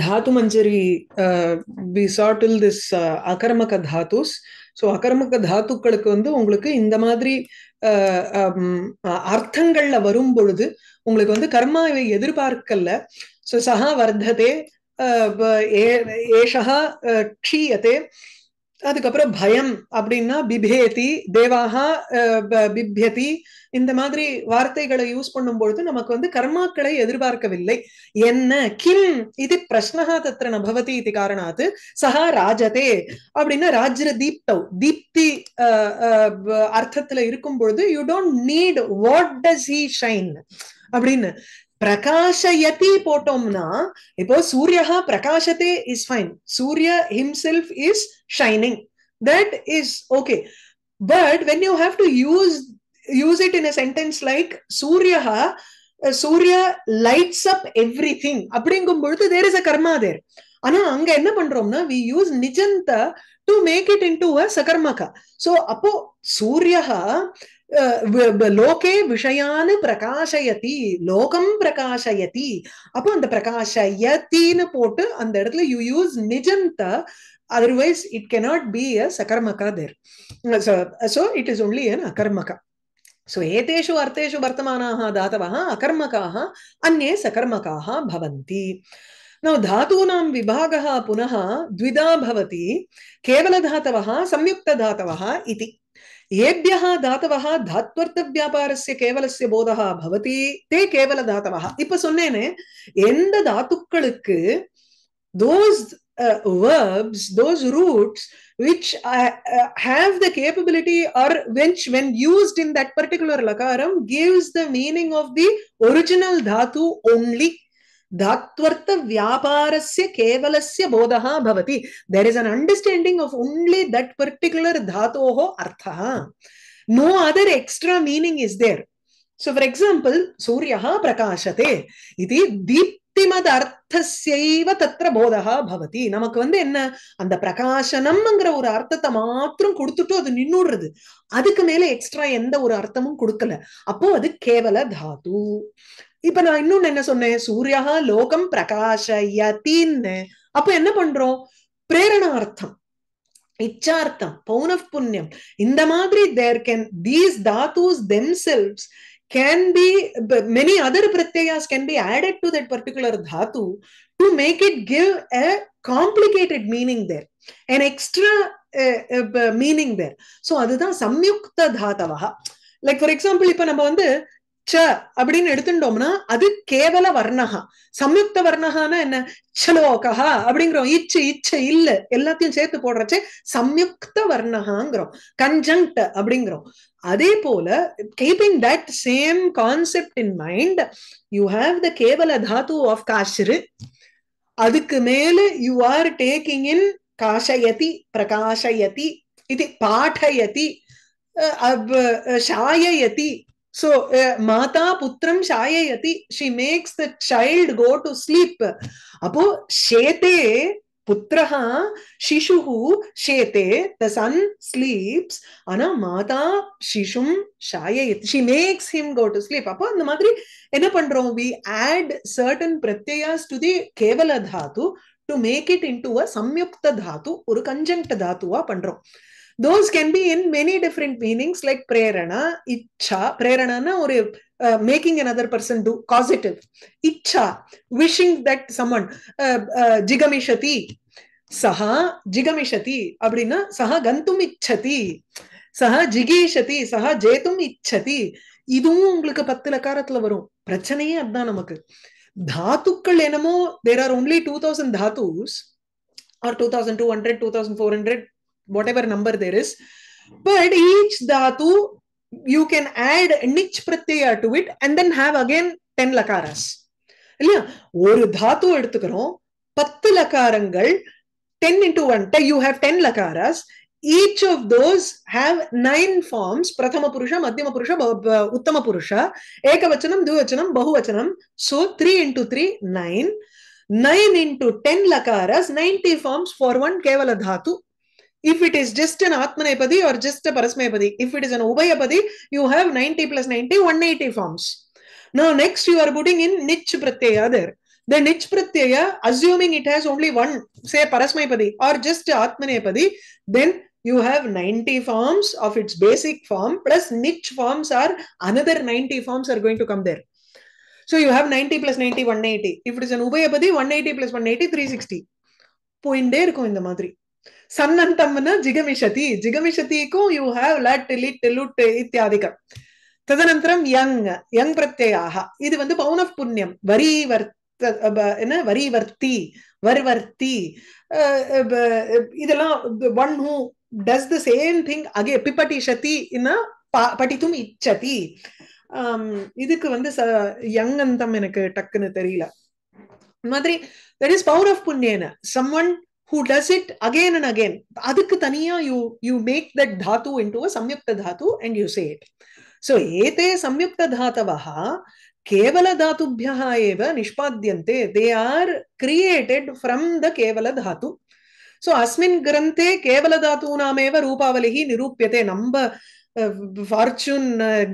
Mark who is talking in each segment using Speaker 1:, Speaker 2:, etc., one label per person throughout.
Speaker 1: தாத்து மஞ்சரி uh, சாட்டில் திஸ் அகர்மக தாத்துஸ் ஸோ அகர்மக தாத்துக்களுக்கு வந்து உங்களுக்கு இந்த மாதிரி அர்த்தங்கள்ல வரும் பொழுது உங்களுக்கு வந்து கர்மாவை எதிர்பார்க்கல ஸோ சஹா வர்த்ததே ஏஷா க்ஷீயத்தை அதுக்கப்புறம் பயம் அப்படின்னா பிபேதி தேவாகா பிபியதி இந்த மாதிரி வார்த்தைகளை யூஸ் பண்ணும் பொழுது நமக்கு வந்து கர்மாக்களை எதிர்பார்க்கவில்லை என்ன கிம் இது பிரஷ்னஹா தத்திர நபவதி இது காரணாத்து சஹா ராஜதே அப்படின்னா ராஜ தீப்தவ் தீப்தி அர்த்தத்துல இருக்கும் பொழுது you don't need what does he shine அப்படின்னு பிரகாஷயதி போட்டோம்னா இப்போ சூரியஹா பிரகாஷத்தே இஸ் ஃபைன் சூரிய himself is shining that is okay but when you have to use use it in a sentence like சூரியஹா சூரிய லைட்ஸ் அப் எவ்ரி திங் அப்படிங்கும் பொழுது தேர் இஸ் அ கர்மா ஆனா அங்க என்ன பண்றோம்னா வி யூஸ் நிஜந்த to make it into a சகர்மகா சோ அப்போ சூரியஹா லோகே விஷயான் பிரகாஷயதி லோகம் பிரகாஷயதி அப்போ அந்த பிரகாஷயத்தின்னு போட்டு அந்த இடத்துல யூ யூஸ் நிஜந்த otherwise it cannot be a சகர்மகா there so it is only an அகர்மகா सो एतेषु अर्थेषु वर्तमानाः धातवः अकर्मकाः अन्ये सकर्मकाः भवन्ति नौ धातूनां विभागः पुनः द्विधा भवति केवलधातवः संयुक्तधातवः इति एभ्यः दातवः धात्वर्तव्यापारस्य केवलस्य बोधः भवति ते केवलदातवः इप सुननेन एन्द धातुक्कुलुக்கு those verbs those roots which have the capability are wench when used in that particular லகரம் gives the meaning of the オリ ஜினல் dhatu only தாத்வர்த்த வியாபாரஸ்ய கேவலசிய போதா பவதி there is an understanding of only that particular தாத்தோஹோ அர்த்தா no other extra meaning is there so for example சூரிய பிரகாஷத்தே இது தீப்திமத அர்த்தசைவ தத்திர போதா பவதி நமக்கு வந்து என்ன அந்த பிரகாசனம்ங்கிற ஒரு அர்த்தத்தை மாத்திரம் கொடுத்துட்டு அது நின்னுடுறது அதுக்கு மேல எக்ஸ்ட்ரா எந்த ஒரு அர்த்தமும் கொடுக்கல அப்போ அது கேவல தாது இப்ப நான் இன்னொன்னு என்ன சொன்னேன் சூரியகா லோகம் பிரகாஷ பிரகாஷயத்தின்னு அப்ப என்ன பண்றோம் பிரேரணார்த்தம் இச்சார்த்தம் பௌனப் புண்ணியம் இந்த மாதிரி தேர் கேன் தீஸ் தாத்தூஸ் themselves can be many other பிரத்யாஸ் can be added to that particular தாத்து to make it give a complicated meaning there and extra meaning there so அதுதான் சம்யுக்த தாத்தவா லைக் ஃபார் எக்ஸாம்பிள் இப்ப நம்ம வந்து ச அப்படின்னு எடுத்துட்டோம்னா அது கேவல வர்ணகா சம்யுக்த வர்ணகானா என்ன சலோகா அப்படிங்கிறோம் இச்சு இச்ச இல்ல எல்லாத்தையும் சேர்த்து போடுறச்சே சம்யுக்த வர்ணகாங்கிறோம் கன்ஜங்ட் அப்படிங்கிறோம் அதே போல keeping that same concept in mind you have the கேவல தாத்து ஆஃப் காஷ்ரு அதுக்கு மேல யூ ஆர் டேக்கிங் இன் காஷயதி பிரகாஷயதி இது பாடயதி சாயயதி சோ eh, மாதா புத்திரம் ஷாயயதி she makes the child go to sleep அப்போ ஷேதே புத்திரஹா சிசுஹு ஷேதே த சன் ஸ்லீப்ஸ் ஆனா மாதா சிசும் ஷாயயத் she makes him go to sleep அப்போ அந்த மாதிரி என்ன பண்றோம் வி ஆட் சர்டன் பிரத்யாஸ் டு தி கேவல தாத்து to make it in a சம்யுக்த தாத்து ஒரு கஞ்சங்ட தாத்துவா பண்றோம் those can be in many different meanings like பிரேரணா இச்சா பிரேரணானா ஒரு making another person do causative இச்சா விஷிங் தட் சமன் ஜிகமிஷதி சஹா ஜிகமிஷதி அப்படின்னா சஹா கந்தும் இச்சதி சஹா ஜிகீஷதி சஹா ஜேதும் இச்சதி இதுவும் உங்களுக்கு பத்து லக்காரத்துல வரும் பிரச்சனையே அதுதான் நமக்கு தாத்துக்கள் என்னமோ there are only two thousand தாத்துஸ் are two thousand two hundred two thousand four hundred whatever number there is. But each dhatu, you can add nich pratyaya to it and then have again 10 lakaras. இல்லையா ஒரு தாத்து எடுத்துக்கிறோம் பத்து லக்காரங்கள் ten into one you have ten லக்காராஸ் each of those have nine forms prathama purusha madhyama purusha uttama purusha ekavachanam dvivachanam bahuvachanam so 3 into 3 9 9 into 10 lakaras 90 forms for one kevala dhatu If it is just an Atmanepadi or just a Parasmepadi, if it is an Ubayapadi, you have 90 plus 90, 180 forms. Now, next you are putting in niche pratyaya there. The niche pratyaya, assuming it has only one, say Parasmepadi or just Atmanepadi, then you have 90 forms of its basic form plus niche forms are another 90 forms are going to come there. So you have 90 plus 90, 180. If it is an Ubayapadi, 180 plus 180, 360. Point போயிட்டே in the Madri. சன்னந்தம்னா ஜிகமிஷதி जिगमिषति you have லட் லிட் லுட் இத்தியாதிகம் ததனந்தரம் யங் யங் பிரத்யாக இது வந்து பௌன புண்ணியம் வரி வர்த்த என்ன வரி வர்த்தி இதெல்லாம் one who does the same thing அகே பிப்பட்டிஷதி படித்தும் இச்சதி இதுக்கு வந்து யங் அந்தம் எனக்கு டக்குன்னு தெரியல மாதிரி தெர் இஸ் பவர் ஆஃப் புண்ணியன someone who does it again and again adukku taniya you you make that dhatu into a samyukta dhatu and you say it so ete samyukta dhatavaha kevala dhatubhyah eva nishpadyante they are created from the kevala dhatu so asmin granthe kevala dhatunam eva rupavalihi nirupyate namba fortune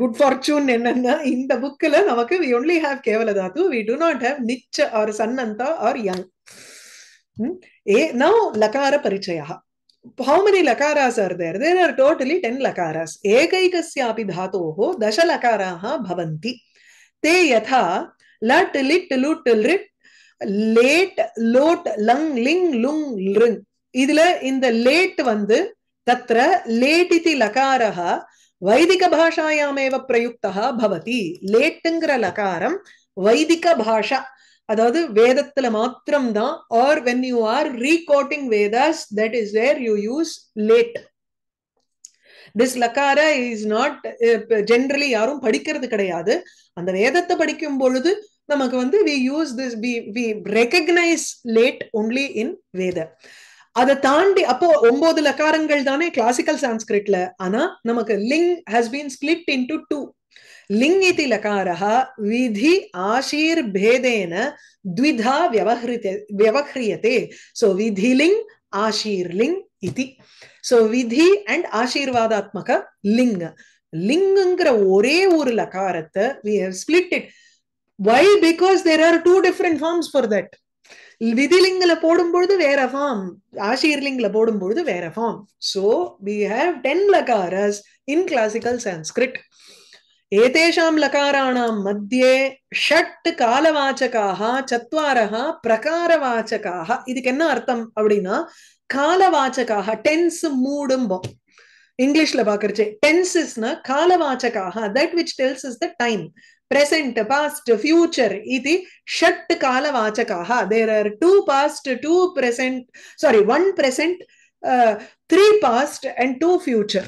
Speaker 1: good fortune என்னன்னா இந்த புக்கில் நமக்கு we only have கேவல தாத்து we do not have நிச்ச or சன்னந்தா or யங் A, now lakara parichayaha. How many lakaras are there? There are totally 10 lakaras. Ekaikasyapi dhatoho dasha lakaraha bhavanti. Te yatha lat, lit, lut, lit, லேட் லோட் லங் லிங் லுங் லிங் இதுல இந்த லேட் வந்து தத்ர லேட் இதி லகாரः வைதிக பாஷாயாமேவ பிரயுக்தः பவதி லேட்டுங்கிற லகாரம் வைதிக பாஷா அதாவது வேதத்துல மாத்திரம் தான் or when you are requoting Vedas that is where you use லேட் திஸ் லக்கார இஸ் நாட் ஜென்ரலி யாரும் படிக்கிறது கிடையாது அந்த வேதத்தை படிக்கும் பொழுது நமக்கு வந்து we use this we we recognise லேட் ஒன்லி இன் வேத அதை தாண்டி அப்போ ஒன்பது லக்காரங்கள் தானே கிளாசிக்கல் சான்ஸ்கிரிட்ல ஆனா நமக்கு லிங் has been split into two லிங்கிதி லகாரः விதி ஆஷீர்பேதேன द्विधा व्यवहृते व्यवह्रियते सो विधिलिङ्ग् ஆஷீர்லிங் இதி சோ விதி அண்ட் ஆசீர்வாதாத்மக லிங் லிங்குங்கிற ஒரே ஒரு லகாரத்தை we have split it why because there are two different forms for that விதிலிங்கில் போடும்பொழுது வேற ஃபார்ம் ஆஷீர்லிங்கில் போடும்பொழுது வேற form so we have ten லகாரஸ் இன் கிளாசிக்கல் சான்ஸ்கிரிட் एतेषां लकाराणां मध्ये षट् காலவாச்சகாக சத்வாரக பிரகாரவாச்சகாக இதுக்கு என்ன அர்த்தம் அப்படின்னா காலவாச்சகாக டென்ஸ் மூடும்போம் இங்கிலீஷ்ல பாக்குறச்சு டென்சஸ்னா காலவாச்சகாக that which tells is the time present past future iti shat kala vachakaha there are two past two present sorry one present uh, three past and two future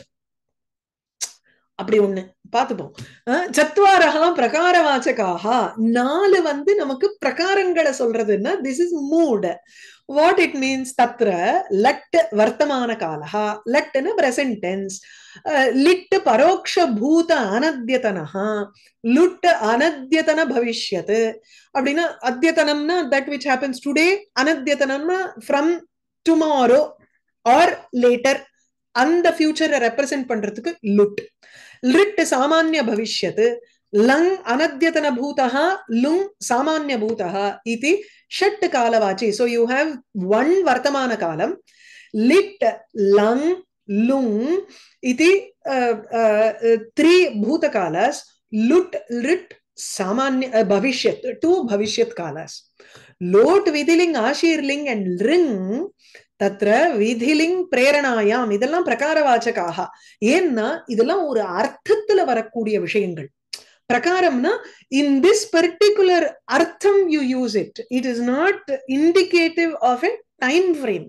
Speaker 1: அப்படி ஒண்ணு பார்த்துப்போம் சத்வாரகா பிரகாரவாச்சகாக நாலு வந்து நமக்கு பிரகாரங்களை சொல்றதுன்னா this is mood what it means தத்ர லட் வர்த்தமான காலா லட்னு பிரசன்ட் டென்ஸ் லிட் பூத அனத்தியதனா லுட் அனத்தியதன பவிஷ்யத் அப்படின்னா அத்தியதனம்னா தட் விச் ஹேப்பன்ஸ் டுடே அனத்தியதனம்னா ஃப்ரம் டுமாரோ ஆர் லேட்டர் அந்த ஃபியூச்சரை ரெப்ரசென்ட் பண்றதுக்கு லுட் லிட் சாமானிய பவிஷ்யத் லங் அனத்யதன பூதா லுங் சாமானிய பூதா இது ஷட் காலவாச்சி ஸோ யூ ஹாவ் ஒன் வர்த்தமான காலம் லிட் லங் லுங் இது த்ரீ பூதகாலாஸ் லுட் லிட் सामान्य भविष्यत टू भविष्यत कालास लोट विधिलिंग आशीर्लिंग एंड लिंग தத்ர விதிலிங் பிரேரணாயாம் இதெல்லாம் வாச்சகாக ஏன்னா இதெல்லாம் ஒரு அர்த்தத்துல வரக்கூடிய விஷயங்கள் பிரகாரம்னா இன் திஸ் பர்டிகுலர் அர்த்தம் you use it it is not indicative of a time frame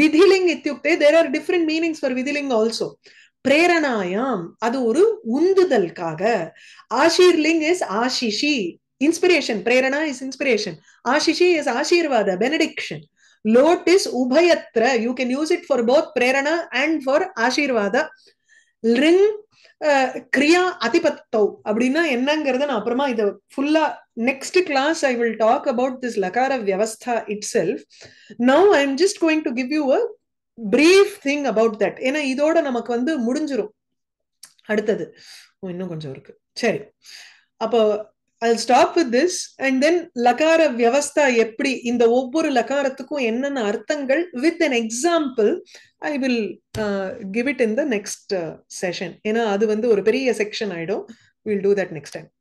Speaker 1: விதிலிங் இத்தியுக்தே there are different meanings for விதிலிங் ஆல்சோ பிரேரணாயாம் அது ஒரு உந்துதல்காக ஆஷீர்லிங் இஸ் ஆஷிஷி இன்ஸ்பிரேஷன் பிரேரணா இஸ் இன்ஸ்பிரேஷன் ஆஷிஷி இஸ் ஆசீர்வாத பெனடிக்ஷன் லோட் இஸ் உபயத்ர you can use it for both பிரேரணா அண்ட் ஃபார் ஆசீர்வாத Ring கிரியா அதிபத்தௌ அப்படின்னா என்னங்கிறத நான் அப்புறமா இதை ஃபுல்லா next class I will talk about this லகார வியவஸ்தா itself now I am just going to give you a brief thing about that ஏன்னா இதோட நமக்கு வந்து முடிஞ்சிரும் அடுத்தது இன்னும் கொஞ்சம் இருக்கு சரி அப்போ I stop with this and then லகார வியவஸ்தா எப்படி இந்த ஒவ்வொரு லகாரத்துக்கும் என்னென்ன அர்த்தங்கள் with an example I will give it in the next session ஏன்னா அது வந்து ஒரு பெரிய செக்ஷன் ஆயிடும் will do that next time